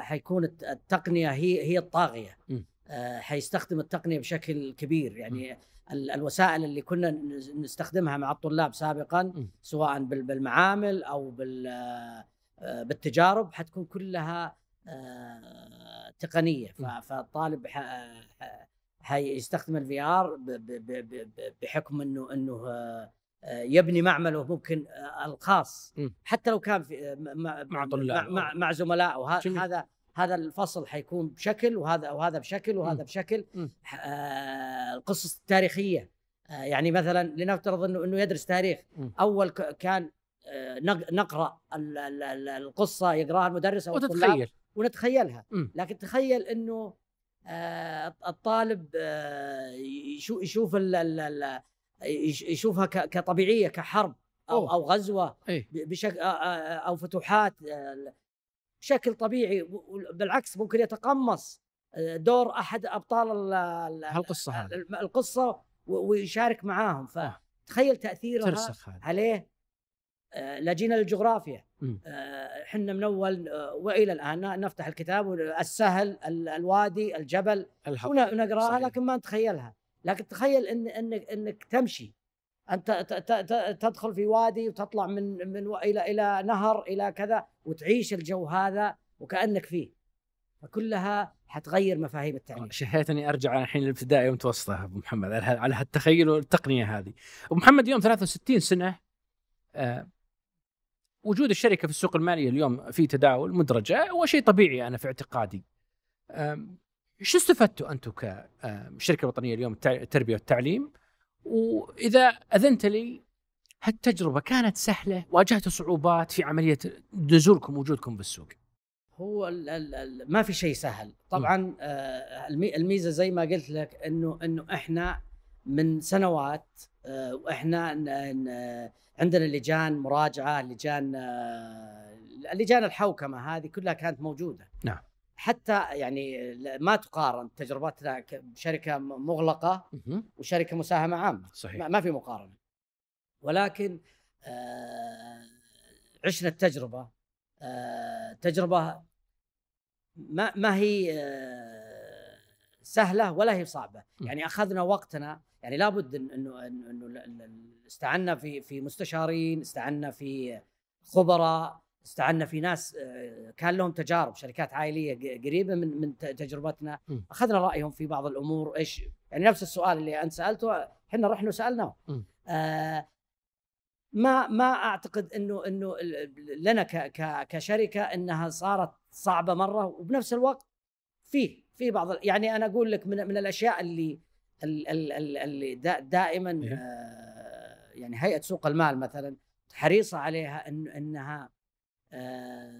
[SPEAKER 2] حيكون التقنيه هي هي الطاغيه آه، حيستخدم التقنيه بشكل كبير يعني الوسائل اللي كنا نستخدمها مع الطلاب سابقا سواء بالمعامل او آه، بالتجارب حتكون كلها تقنيه فالطالب حيستخدم الفي ار بحكم انه انه آه، يبني معمله ممكن آه، الخاص حتى لو كان في آه، مع مع, مع, مع زملاء وهذا هذا الفصل حيكون بشكل وهذا وهذا بشكل وهذا بشكل القصص التاريخيه يعني مثلا لنفترض انه انه يدرس تاريخ اول كان نقرا القصه يقراها المدرس او وتتخيل ونتخيلها لكن تخيل انه الطالب يشوف يشوفها كطبيعيه كحرب او او غزوه بشكل او فتوحات آه، بشكل طبيعي بالعكس ممكن يتقمص آه، دور احد ابطال القصه القصه ويشارك معاهم فتخيل آه. تاثيرها عليه لجينا للجغرافيا احنا من اول والى الان نفتح الكتاب السهل الوادي الجبل ونقراها لكن ما نتخيلها لكن تخيل ان انك انك تمشي انت تدخل في وادي وتطلع من من الى الى نهر الى كذا وتعيش الجو هذا وكانك فيه فكلها حتغير مفاهيم
[SPEAKER 1] التعليم شهيت اني ارجع الحين للابتدائي والمتوسطه ابو محمد على هالتخيل والتقنيه هذه ابو محمد يوم 63 سنه أه وجود الشركه في السوق الماليه اليوم في تداول مدرجه هو شيء طبيعي انا في اعتقادي شو استفدتوا انتم كشركه وطنيه اليوم التربيه والتعليم واذا اذنت لي هالتجربه كانت سهله واجهتوا صعوبات في عمليه نزولكم وجودكم بالسوق
[SPEAKER 2] هو الـ الـ الـ ما في شيء سهل طبعا آه، الميزه زي ما قلت لك انه انه احنا من سنوات آه، واحنا عندنا لجان مراجعه لجان آه، لجان الحوكمه هذه كلها كانت موجوده نعم حتى يعني ما تقارن تجربتنا بشركه مغلقه وشركه مساهمه عامه صحيح ما في مقارنه ولكن آه، عشنا التجربه آه، تجربه ما ما هي آه، سهله ولا هي صعبه يعني اخذنا وقتنا يعني لابد انه انه استعنا في في مستشارين استعنا في خبراء استعنا في ناس آه، كان لهم تجارب شركات عائليه قريبه من من تجربتنا اخذنا رايهم في بعض الامور ايش يعني نفس السؤال اللي انت سالته احنا رحنا وسالناه آه ما ما اعتقد انه انه لنا ك ك كشركه انها صارت صعبه مره وبنفس الوقت فيه في بعض يعني انا اقول لك من من الاشياء اللي اللي دائما إيه. آه يعني هيئه سوق المال مثلا حريصه عليها ان انها آه،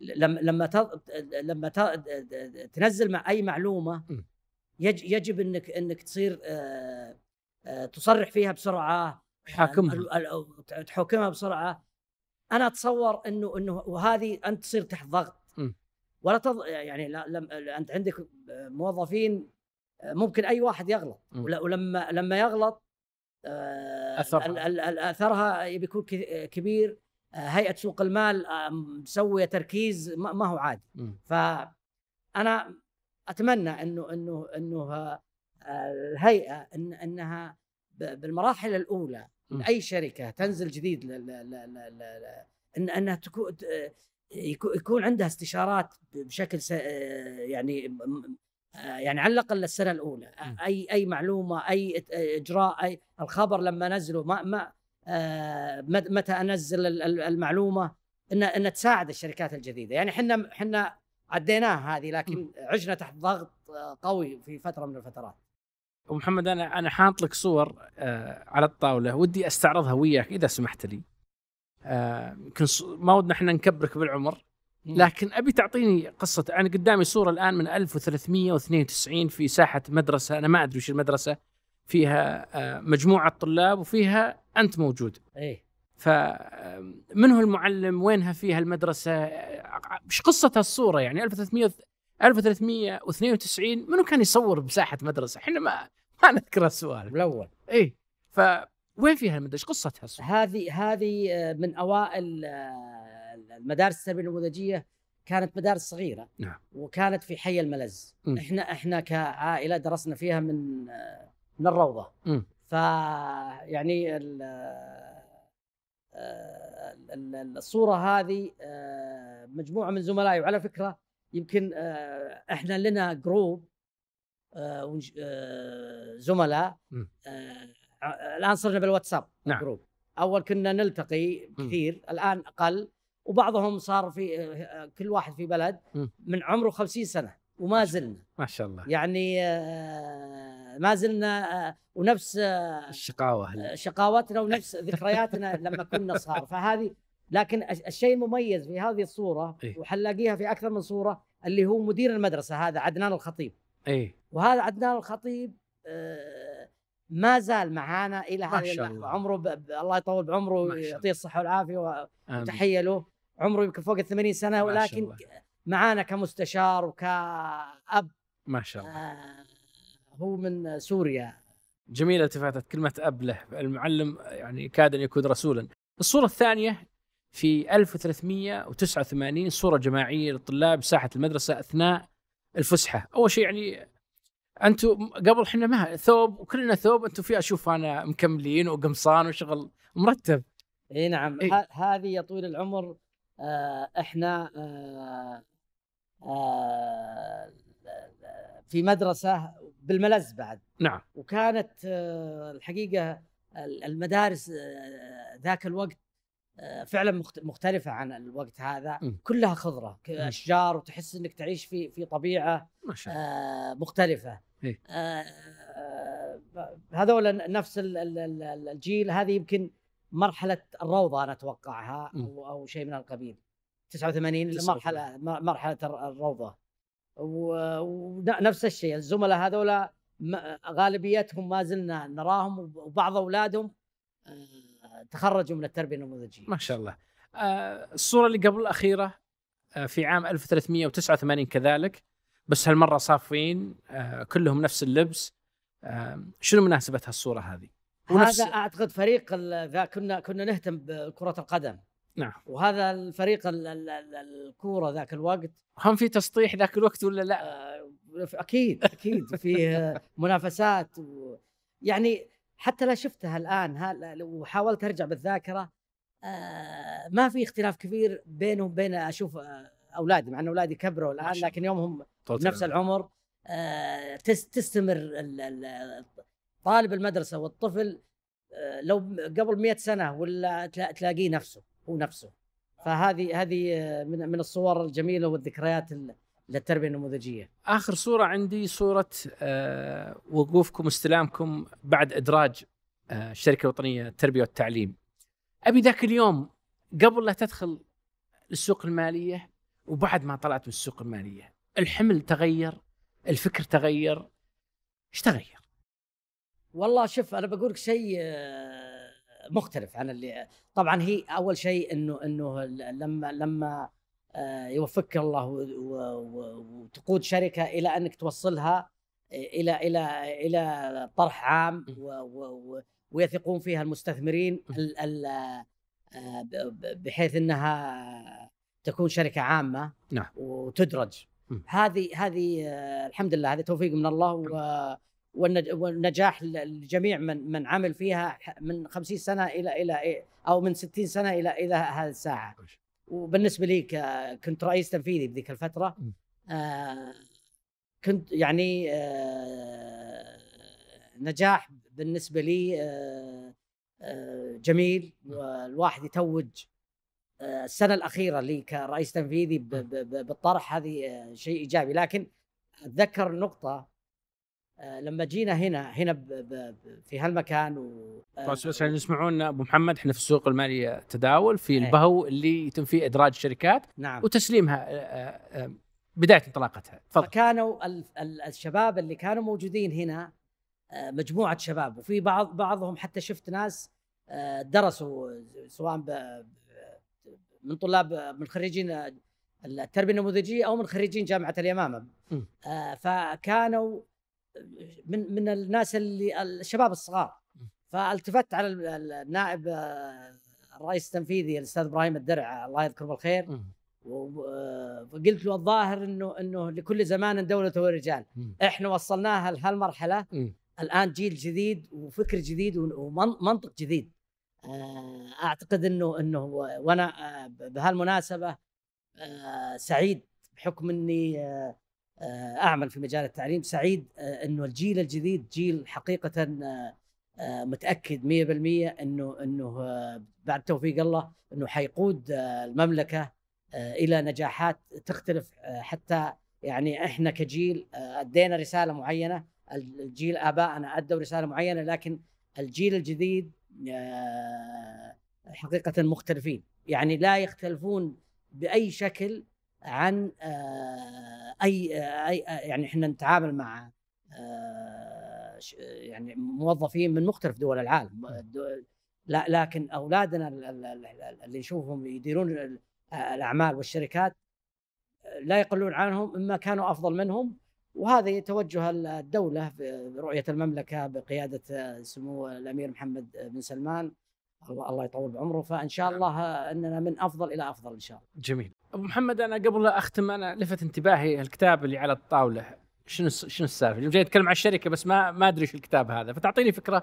[SPEAKER 2] لما لما لما تنزل مع اي معلومه يجب انك انك تصير آه، آه، تصرح فيها بسرعه تحاكمها تحاكمها بسرعه انا اتصور انه انه وهذه انت تصير تحت ضغط ولا تض... يعني لا لم... انت عندك موظفين ممكن اي واحد يغلط ولما لما يغلط اثرها اثرها بيكون كبير هيئه سوق المال آه، مسويه تركيز ما هو عادي فانا اتمنى انه انه انه آه، الهيئه إن انها بالمراحل الاولى اي شركه تنزل جديد ان انها تكون يكون عندها استشارات بشكل آه، يعني يعني على الاقل السنه الاولى اي اي معلومه اي اجراء اي الخبر لما نزله ما ما آه، متى انزل المعلومه ان ان تساعد الشركات الجديده يعني احنا احنا عديناها هذه لكن عشنا تحت ضغط آه، قوي في فتره من الفترات
[SPEAKER 1] ابو محمد انا انا حاط لك صور آه، على الطاوله ودي استعرضها وياك اذا سمحت لي يمكن ما ودنا احنا نكبرك بالعمر لكن ابي تعطيني قصه انا قدامي صوره الان من 1392 في ساحه مدرسه انا ما ادري وش المدرسه فيها مجموعه طلاب وفيها انت موجود ايه فمن هو المعلم وينها فيها المدرسه ايش قصه الصوره يعني 1300 1392 منو كان يصور بساحه مدرسه احنا ما ما نذكر السؤال الاول ايه ف وين فيها المدرسه ايش قصتها هذه هذه آه، من اوائل آه، المدارس
[SPEAKER 2] التربيه النموذجيه كانت مدارس صغيره نعم. وكانت في حي الملز م. احنا احنا كعائله درسنا فيها من آه، من الروضه م. فيعني آه، الصوره هذه آه، مجموعه من زملائي وعلى فكره يمكن آه، احنا لنا جروب زملاء إمم. الان صرنا بالواتساب نعم. جروب اول كنا نلتقي إمم. كثير الان اقل وبعضهم صار في كل واحد في بلد إمم. من عمره خمسين سنه وما زلنا ما شاء الله يعني آه، ما زلنا آه، ونفس آه،
[SPEAKER 1] الشقاوه
[SPEAKER 2] شقاوتنا ونفس ذكرياتنا لما كنا صغار فهذه لكن الشيء المميز في هذه الصوره إيه؟ وحلاقيها في اكثر من صوره اللي هو مدير المدرسه هذا عدنان الخطيب اي وهذا عدنان الخطيب ما زال معانا الى هذه اللحظه الله. عمره ب... الله يطول بعمره يعطيه الصحه والعافيه وتحيه له عمره يمكن فوق ال 80 سنه ولكن معانا كمستشار وكأب
[SPEAKER 1] ما شاء الله آه هو من سوريا جميلة التفاتت كلمة أب له المعلم يعني كاد أن يكون رسولا الصورة الثانية في 1389 صورة جماعية للطلاب ساحة المدرسة أثناء الفسحة أول شيء يعني انتم قبل احنا ما ثوب وكلنا ثوب انتم في اشوف انا مكملين وقمصان وشغل مرتب اي نعم إيه؟
[SPEAKER 2] هذه يا طويل العمر آه، احنا آه، آه، في مدرسه بالملز بعد نعم وكانت آه، الحقيقه المدارس آه، ذاك الوقت فعلا مختلفة عن الوقت هذا كلها خضرة أشجار وتحس أنك تعيش في في طبيعة ما شاء الله. مختلفة إيه؟ هذول نفس الجيل هذه يمكن مرحلة الروضة أنا أتوقعها أو, أو شيء من القبيل 89 مرحله مرحله الروضه ونفس الشيء الزملاء هذولا غالبيتهم ما زلنا نراهم وبعض اولادهم آه، تخرجوا من التربيه النموذجيه
[SPEAKER 1] ما شاء الله آه، الصوره اللي قبل الاخيره آه، في عام 1389 كذلك بس هالمره صافين كلهم نفس اللبس شنو مناسبه هالصوره هذه؟ ونفس... هذا
[SPEAKER 2] اعتقد فريق ذا كنا كنا نهتم بكره القدم نعم وهذا الفريق الكوره ذاك الوقت هم في تسطيح ذاك الوقت ولا لا؟ آه، اكيد اكيد في منافسات و يعني حتى لو شفتها الان وحاولت ارجع بالذاكره آه، ما في اختلاف كبير بينهم وبين اشوف آه، اولادي مع ان اولادي كبروا الان لكن يوم هم العمر تستمر طالب المدرسه والطفل لو قبل مئة سنه ولا تلاقيه نفسه هو نفسه فهذه هذه آه، من من الصور الجميله والذكريات للتربيه النموذجيه.
[SPEAKER 1] اخر صوره عندي صوره آه، وقوفكم واستلامكم بعد ادراج آه، الشركه الوطنيه للتربيه والتعليم. ابي ذاك اليوم قبل لا تدخل السوق الماليه وبعد ما طلعت من السوق الماليه، الحمل تغير، الفكر تغير، ايش تغير؟
[SPEAKER 2] والله شوف انا بقول لك شيء مختلف عن اللي طبعا هي اول شيء انه انه لما لما آه، يوفقك الله وتقود شركه الى انك توصلها الى الى الى طرح عام ويثقون فيها المستثمرين آه، بحيث انها تكون شركه عامه نعم وتدرج هذه هذه آه، الحمد لله هذا توفيق من الله و والنجاح لجميع من من عمل فيها من 50 سنه الى الى إيه، او من 60 سنه الى الى هذه الساعه وبالنسبه لي كنت رئيس تنفيذي بذيك الفتره آه، كنت يعني آه، نجاح بالنسبه لي آه، جميل والواحد يتوج السنه الاخيره لي كرئيس تنفيذي بالطرح هذه شيء ايجابي لكن اتذكر نقطه آه، لما جينا هنا هنا ب ب في هالمكان و
[SPEAKER 1] آه، عشان يعني يسمعون ابو محمد احنا في السوق المالي تداول في إيه. البهو اللي يتم فيه ادراج الشركات نعم وتسليمها آه، بدايه انطلاقتها تفضل فكانوا الشباب
[SPEAKER 2] اللي كانوا موجودين هنا مجموعه شباب وفي بعض بعضهم حتى شفت ناس درسوا سواء من طلاب من خريجين التربيه النموذجيه او من خريجين جامعه اليمامه فكانوا من من الناس اللي الشباب الصغار فالتفت على النائب آه، الرئيس التنفيذي الاستاذ ابراهيم الدرع الله يذكره بالخير وقلت له الظاهر انه انه لكل زمان دوله ورجال احنا وصلناها لهالمرحله الان جيل جديد وفكر جديد ومنطق جديد آه، اعتقد انه انه وانا آه، بهالمناسبه سعيد بحكم اني آه، اعمل في مجال التعليم سعيد آه، انه الجيل الجديد جيل حقيقه آه، متاكد 100% انه انه بعد توفيق الله انه حيقود المملكه الى نجاحات تختلف حتى يعني احنا كجيل ادينا رساله معينه الجيل ابائنا ادوا رساله معينه لكن الجيل الجديد حقيقه مختلفين يعني لا يختلفون باي شكل عن آه، اي آه، اي آه، يعني احنا نتعامل مع يعني موظفين من مختلف دول العالم نعم. لا لكن اولادنا اللي نشوفهم يديرون الاعمال والشركات لا يقلون عنهم اما كانوا افضل منهم وهذا توجه الدوله برؤيه المملكه بقياده سمو الامير محمد بن سلمان الله يطول بعمره فان شاء نعم. الله اننا من افضل الى افضل ان شاء الله.
[SPEAKER 1] جميل. ابو محمد انا قبل لا اختم انا لفت انتباهي الكتاب اللي على الطاوله شنو شنو السالفه؟ جاي اتكلم عن الشركه بس ما ما ادري ايش الكتاب هذا فتعطيني فكره.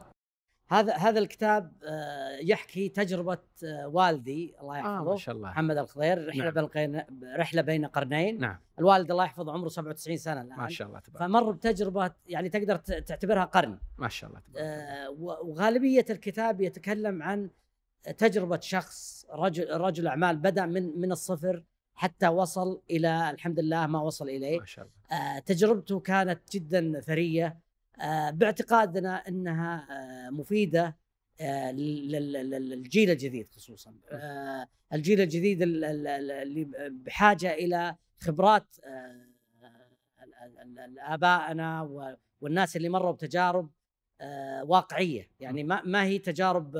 [SPEAKER 1] هذا هذا الكتاب
[SPEAKER 2] آه، يحكي تجربه آه، والدي الله يحفظه آه ما شاء الله محمد الخضير رحله نعم. بين رحله بين قرنين نعم الوالد الله يحفظه عمره 97 سنه الان ما شاء الله تبارك فمر بتجربه يعني تقدر تعتبرها قرن ما شاء الله تبارك آه وغالبيه الكتاب يتكلم عن تجربه شخص رجل رجل اعمال بدا من من الصفر حتى وصل الى الحمد لله ما وصل اليه ما شاء الله آه تجربته كانت جدا ثريه آه، باعتقادنا انها آه، مفيده آه، للجيل الجديد خصوصا الجيل الجديد اللي بحاجه الى خبرات ابائنا والناس اللي مروا بتجارب واقعيه يعني ما هي تجارب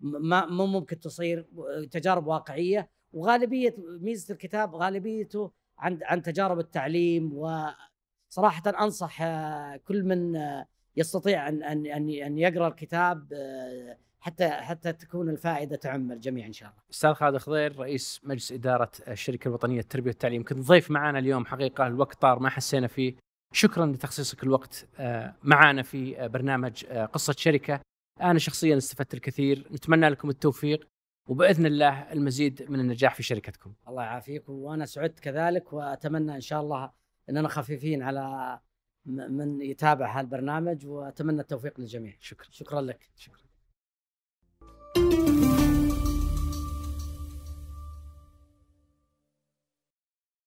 [SPEAKER 2] ما مو ممكن تصير تجارب واقعيه وغالبيه ميزه الكتاب غالبيته عن عن تجارب التعليم صراحه انصح آه، كل من آه، يستطيع ان ان ان, أن يقرا الكتاب آه، حتى حتى تكون الفائده تعم الجميع ان شاء الله.
[SPEAKER 1] استاذ خالد خضير رئيس مجلس اداره الشركه الوطنيه للتربيه والتعليم، كنت ضيف معنا اليوم حقيقه الوقت طار ما حسينا فيه. شكرا لتخصيصك الوقت معنا في برنامج قصه شركه. انا شخصيا استفدت الكثير، نتمنى لكم التوفيق وباذن الله المزيد من النجاح في شركتكم.
[SPEAKER 2] الله يعافيكم وانا سعدت كذلك واتمنى ان شاء الله اننا خفيفين على من يتابع هالبرنامج واتمنى التوفيق للجميع شكرا شكرا لك شكرا